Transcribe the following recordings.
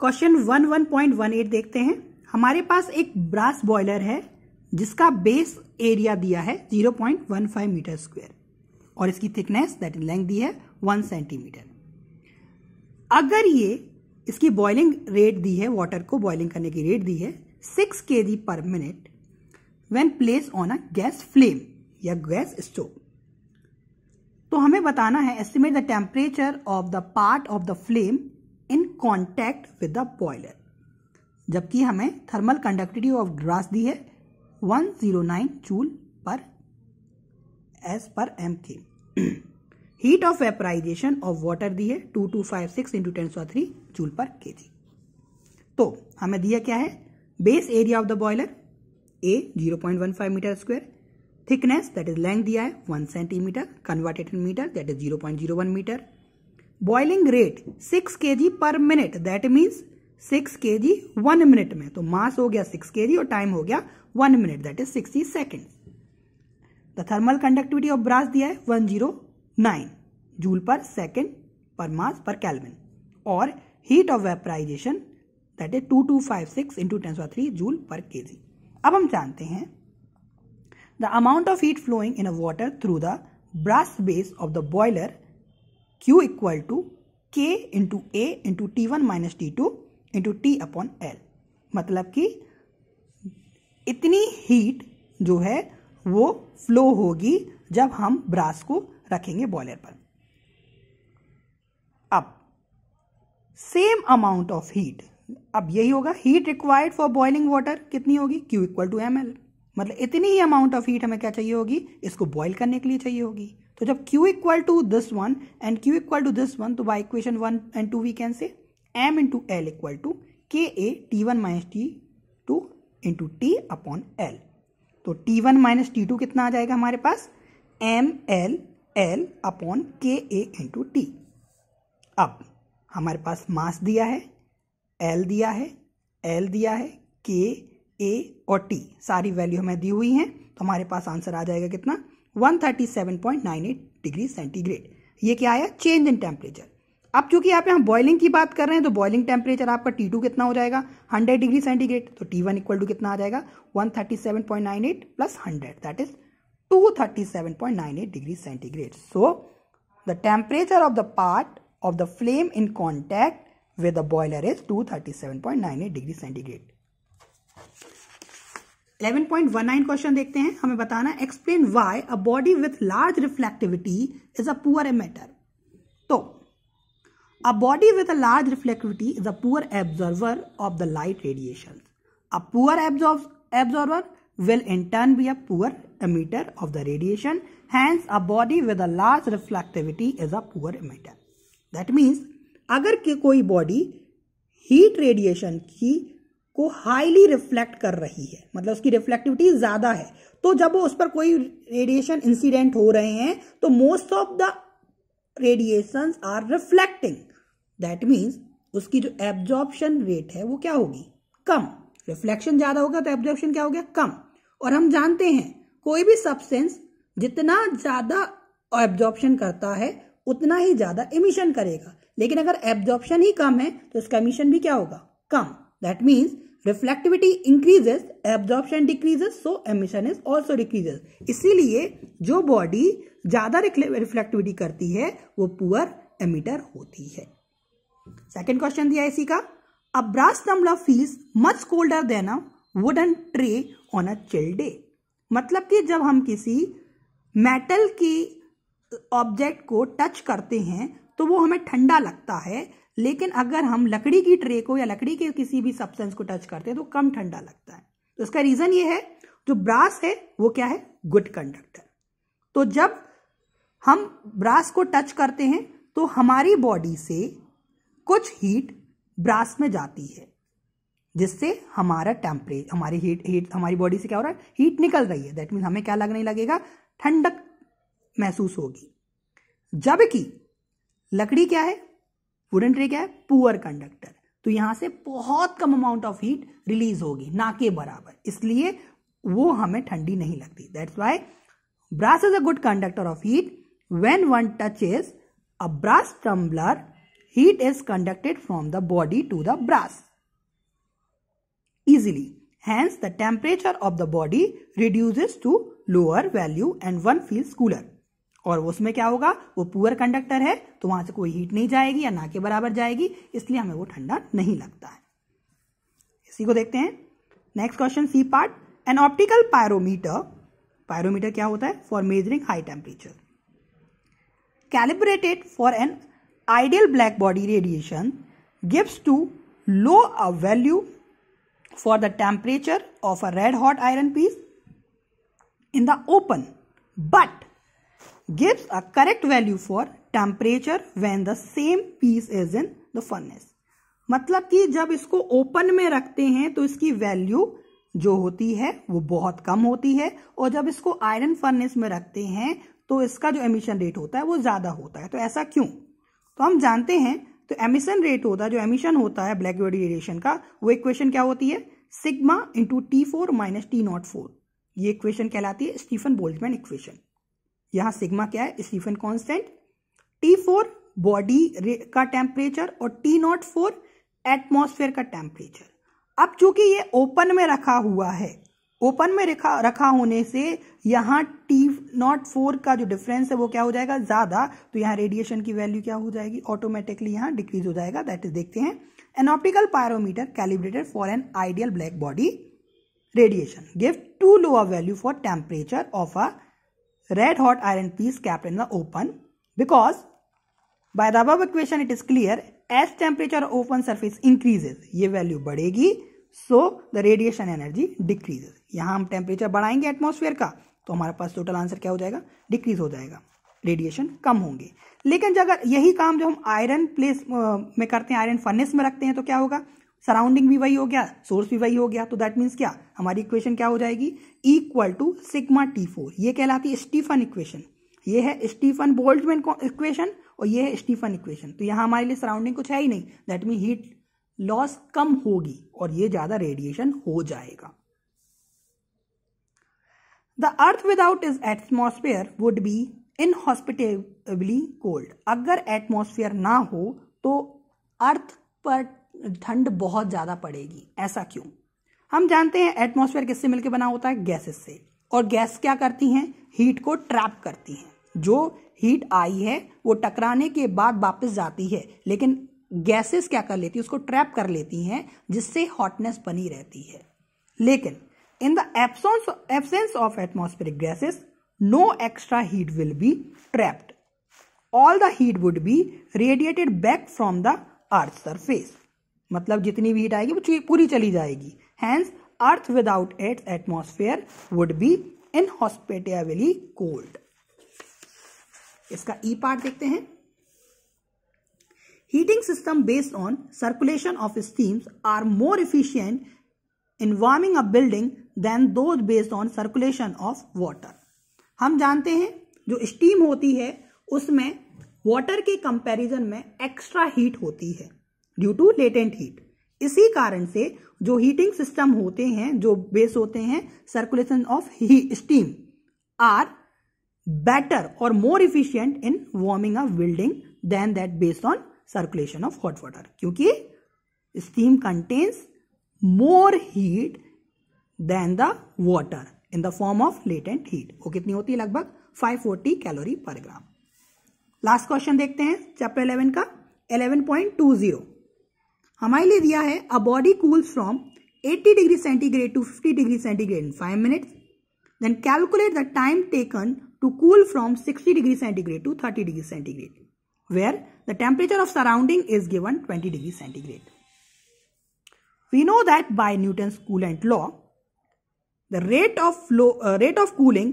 Question one one point one eight देखते हैं हमारे पास एक ब्रास बॉयलर है जिसका बेस एरिया दिया है zero point one five metre square और इसकी थिकनेस दैट इज लेंथ दी है वन सेंटीमीटर अगर ये इसकी बॉइलिंग रेट दी है वाटर को बॉइलिंग करने की रेट दी है six K G per minute when place on a gas flame या गैस स्टोव तो हमें बताना है estimate the temperature of the part of the flame in contact with the boiler जबकि हमें थर्मल कंडक्टिविटी ऑफ ग्रास दी है 109 joule per S per M K heat of vaporisation of water दी है two two five six into ten सौ three joule per K G तो हमें दिया क्या है base area of the boiler A zero point one five metre square thickness that is length दिया है one centimetre converted metre that is zero point zero one metre boiling rate six K G per minute that means six K ji one minute में तो मास हो गया six K जी और time हो गया one minute that is sixty second the thermal conductivity of brass दिया है one zero nine joule per second per mass per kelvin और heat of vaporisation that is two two five six into ten three joule per K G अब हम जानते हैं the amount of heat flowing in a water through the brass base of the boiler Q equal to K into A into T one minus T two into T upon L मतलब कि इतनी heat जो है वो flow होगी जब हम brass को रखेंगे बॉयलर पर अब सेम अमाउंट ऑफ हीट अब यही होगा heat required for boiling water कितनी होगी Q इक्वल टू एम मतलब इतनी ही अमाउंट ऑफ हीट हमें क्या चाहिए होगी इसको बॉयल करने के लिए चाहिए होगी तो जब q equal to this one and q equal to this one तो by equation one and two we can say m into L equal to K A T one minus T two into T upon L तो T one minus T two कितना आ जाएगा हमारे पास M L L upon K A into T अब हमारे पास मास दिया है एल दिया है एल दिया है के ए और टी सारी वैल्यू हमें दी हुई हैं तो हमारे पास आंसर आ जाएगा कितना 137.98 डिग्री सेंटीग्रेड ये क्या आया चेंज इन टेम्परेचर अब चूंकि यहाँ पे हम बॉइलिंग की बात कर रहे हैं तो बॉइलिंग टेम्परेचर आपका टी टू कितना हो जाएगा 100 डिग्री सेंटीग्रेड तो टी वन इक्वल टू कितना आ जाएगा 137.98 plus 100 that is 237.98 degree centigrade so the temperature of the part of the flame in contact with the boiler is 237.98 degree centigrade 11.19 question देखते हैं हमें बताना explain why a body with large reflectivity is a poor emitter तो a body with a large reflectivity is a poor absorber of the light radiation a poor absorber will in turn be a poor emitter of the radiation. Hence, a body with a large reflectivity is a poor emitter. That means अगर के कोई body heat radiation की को highly reflect कर रही है मतलब उसकी रिफ्लेक्टिविटी ज़्यादा है तो जब उस पर कोई रेडिएशन इंसिडेंट हो रहे हैं तो most of the radiation are reflecting that means उसकी जो एब्जॉर्प्शन रेट है वो क्या होगी कम रिफ्लेक्शन ज़्यादा होगा तो एब्जॉर्प्शन क्या हो गया कम और हम जानते हैं कोई भी सब्सटेंस जितना ज़्यादा एब्जॉर्प्शन करता है उतना ही ज़्यादा इमिशन करेगा लेकिन अगर एब्जॉर्प्शन ही कम है तो उसका इमिशन भी क्या होगा कम that means reflectivity increases absorption decreases so emission is also decreases इसीलिए जो बॉडी ज्यादा रिफ्लेक्टिविटी करती है वो पुअर एमिटर होती है सेकेंड क्वेश्चन दिया इसी का a brass tumbler feels much colder than a wooden tray on a chill day मतलब कि जब हम किसी मेटल की ऑब्जेक्ट को टच करते हैं तो वो हमें ठंडा लगता है लेकिन अगर हम लकड़ी की ट्रे को या लकड़ी के किसी भी सब्सटेंस को टच करते हैं तो कम ठंडा लगता है तो इसका रीजन ये है जो ब्रास है वो क्या है गुड कंडक्टर तो जब हम ब्रास को टच करते हैं तो हमारी बॉडी से कुछ हीट ब्रास में जाती है जिससे हमारा टेम्परेचर हमारी हीट हीट हमारी बॉडी से क्या हो रहा है हीट निकल रही है दैट मीन हमें क्या लगने लगेगा ठंडक महसूस होगी जबकि लकड़ी क्या है वुडन ट्रे क्या है पुअर कंडक्टर तो यहां से बहुत कम अमाउंट ऑफ हीट रिलीज होगी ना के बराबर इसलिए वो हमें ठंडी नहीं लगती that's why brass is a good conductor of heat when one touch is a brass tumbler heat is conducted from the body to the brass easily hence the temperature of the body reduces to lower value and one feels cooler और उसमें क्या होगा वो poor conductor है तो वहां से कोई हीट नहीं जाएगी या ना के बराबर जाएगी इसलिए हमें वो ठंडा नहीं लगता है इसी को देखते हैं next question C part an optical pyrometer pyrometer क्या होता है for measuring high temperature calibrated for an ideal black body radiation gives too low a value for the temperature of a red hot iron piece in the open but gives a correct value for temperature when the same piece is in the furnace. मतलब कि जब इसको open में रखते हैं तो इसकी value जो होती है वो बहुत कम होती है और जब इसको आयरन फर्नेस में रखते हैं तो इसका जो एमिशन रेट होता है वो ज़्यादा होता है तो ऐसा क्यों तो हम जानते हैं तो एमिशन रेट होता है जो एमिशन होता है ब्लैक बॉडी रेडिएशन का वो इक्वेशन क्या होती है sigma into T four minus T not four ये इक्वेशन कहलाती है स्टीफन बोल्टमैन इक्वेशन यहाँ सिग्मा क्या है Stefan constant T four body का टेम्परेचर और टी नॉट फोर एटमोसफेयर का टेम्परेचर अब चूंकि ये ओपन में रखा हुआ है ओपन में रखा रखा होने से यहाँ टी नॉट फोर का जो डिफरेंस है वो क्या हो जाएगा ज़्यादा तो यहाँ रेडिएशन की वैल्यू क्या हो जाएगी ऑटोमेटिकली यहाँ डिक्रीज हो जाएगा दैट इज देखते हैं an optical pyrometer calibrated for an ideal black body radiation give too lower value for temperature of a red hot iron piece kept in the open because by the above equation it is clear as temperature of open surface increases ye value badhegi so the radiation energy decreases yahan hum temperature badhayenge atmosphere ka to hamare paas total answer kya ho jayega decrease ho jayega radiation कम होंगे लेकिन अगर यही काम जो हम iron place में करते हैं आयरन फर्नेस में रखते हैं तो क्या होगा सराउंडिंग भी वही हो गया सोर्स भी वही हो गया तो दैट मीन्स क्या हमारी इक्वेशन क्या हो जाएगी equal to sigma T four ये कहलाती है स्टीफन इक्वेशन ये है स्टीफन बोल्टमैन इक्वेशन और ये है स्टीफन इक्वेशन तो यहाँ हमारे लिए सराउंडिंग कुछ है ही नहीं दैट मीन हीट लॉस कम होगी और ये ज़्यादा रेडिएशन हो जाएगा the earth without is atmosphere would be inhospitably cold अगर एटमोस्फेयर ना हो तो अर्थ पर ठंड बहुत ज़्यादा पड़ेगी ऐसा क्यों हम जानते हैं एटमोसफेयर किससे मिलकर बना होता है गैसेस से और गैस क्या करती हैं हीट को ट्रैप करती हैं जो हीट आई है वो टकराने के बाद वापस जाती है लेकिन गैसेस क्या कर लेती है उसको ट्रैप कर लेती हैं जिससे हॉटनेस बनी रहती है लेकिन in the absence absence of atmospheric gases no extra heat will be trapped all the heat would be radiated back from the earth surface मतलब जितनी भी हीट आएगी वो पूरी चली जाएगी hence earth without its atmosphere would be inhospitably cold इसका E e part देखते हैं heating system based on circulation of steams are more efficient in warming a building than those based on circulation of water हम जानते हैं जो steam होती है उसमें वाटर के कंपैरिजन में एक्स्ट्रा हीट होती है ड्यू टू लेटेंट हीट इसी कारण से जो हीटिंग सिस्टम होते हैं जो बेस होते हैं circulation of the steam are better और more efficient in warming a building than that based on circulation of hot water क्योंकि steam contains more heat than the water in the form of latent heat वो कितनी होती है लगभग 540 calorie पर ग्राम last question देखते हैं चैप्टर 11 का 11.20 हमारे लिए दिया है a body cool from 80 degree centigrade to 50 degree centigrade in five minutes then calculate the time taken to cool from 60 degree centigrade to 30 degree centigrade where the temperature of surrounding is given 20 degree centigrade we know that by Newton school and law the rate of flow rate of cooling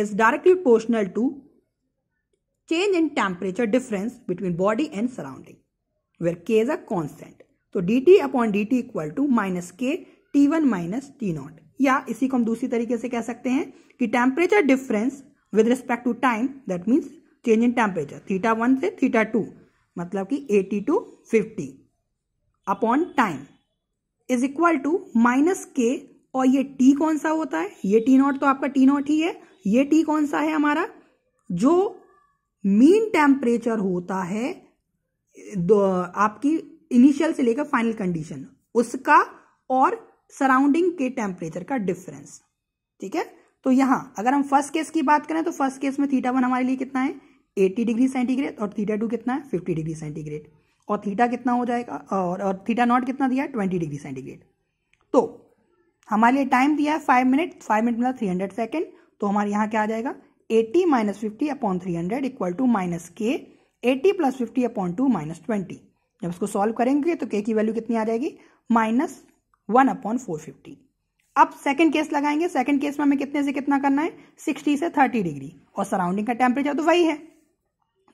is directly proportional to change in temperature difference between body and surrounding where K is a constant तो D T upon D T equal to minus K T one minus T not या इसी को हम दूसरी तरीके से कह सकते हैं कि temperature difference with respect to time that means change in temperature theta one से थीटा टू मतलब कि eighty to fifty upon time is equal to minus K और ये टी कौन सा होता है ये टी नॉट तो आपका टी नॉट ही है ये टी कौन सा है हमारा जो मीन टेम्परेचर होता है आपकी इनिशियल से लेकर फाइनल कंडीशन उसका और सराउंडिंग के टेम्परेचर का डिफरेंस ठीक है तो यहां अगर हम फर्स्ट केस की बात करें तो फर्स्ट केस में थीटा वन हमारे लिए कितना है 80 डिग्री सेंटीग्रेड और थीटा टू कितना है 50 डिग्री सेंटीग्रेड और थीटा कितना हो जाएगा और और थीटा नॉट कितना दिया है 20 डिग्री सेंटीग्रेड तो हमारे लिए टाइम दिया है फाइव मिनट फाइव मिनट मतलब थ्री हंड्रेड सेकेंड तो हमारे यहाँ क्या आ जाएगा eighty minus fifty upon three hundred equal to minus K eighty plus fifty upon two minus twenty जब इसको सॉल्व करेंगे तो के की वैल्यू कितनी आ जाएगी minus one upon four fifty अब सेकंड केस लगाएंगे सेकंड केस में हमें कितने से कितना करना है सिक्सटी से थर्टी डिग्री और सराउंडिंग का टेम्परेचर तो वही है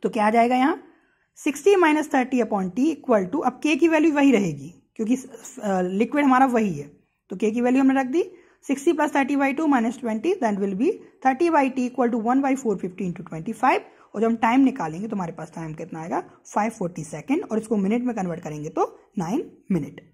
तो क्या आ जाएगा यहाँ sixty minus thirty upon T equal to अब के की वैल्यू वही रहेगी क्योंकि लिक्विड हमारा वही है तो के की वैल्यू हमने रख दी sixty plus thirty by two minus twenty then will be thirty by T equal to one by four fifty into twenty five और जब हम टाइम निकालेंगे तो हमारे पास टाइम कितना आएगा फाइव फोर्टी सेकेंड और इसको मिनट में कन्वर्ट करेंगे तो नाइन मिनट